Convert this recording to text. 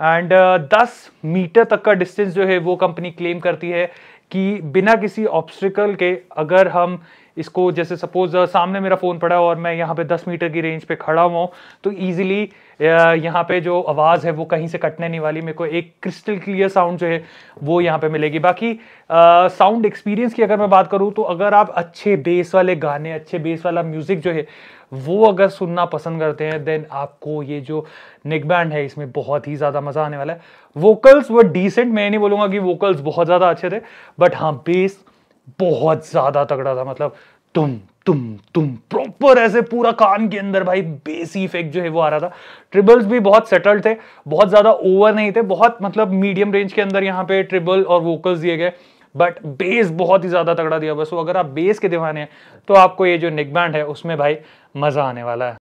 and uh, दस metre तक का डिस्टेंस जो है वो कंपनी क्लेम करती है कि बिना किसी ऑब्स्टिकल के अगर हम इसको जैसे सपोज सामने मेरा फ़ोन पड़ा और मैं यहाँ पे 10 मीटर की रेंज पे खड़ा हुआ तो ईजिली यहाँ पे जो आवाज़ है वो कहीं से कटने नहीं वाली मेरे को एक क्रिस्टल क्लियर साउंड जो है वो यहाँ पे मिलेगी बाकी साउंड एक्सपीरियंस की अगर मैं बात करूँ तो अगर आप अच्छे बेस वाले गाने अच्छे बेस वाला म्यूज़िक जो है वो अगर सुनना पसंद करते हैं देन आपको ये जो नेकबैंड है इसमें बहुत ही ज़्यादा मज़ा आने वाला है वोकल्स वो डिसेंट मैं नहीं बोलूँगा कि वोकल्स बहुत ज़्यादा अच्छे थे बट हाँ बेस बहुत ज्यादा तगड़ा था मतलब तुम तुम तुम प्रॉपर ऐसे पूरा कान के अंदर भाई बेसी इफेक्ट जो है वो आ रहा था ट्रिबल्स भी बहुत सेटल्ड थे बहुत ज्यादा ओवर नहीं थे बहुत मतलब मीडियम रेंज के अंदर यहाँ पे ट्रिबल और वोकल्स दिए गए बट बेस बहुत ही ज्यादा तगड़ा दिया बस वो अगर आप बेस के दिवाने हैं तो आपको ये जो बैंड है उसमें भाई मजा आने वाला है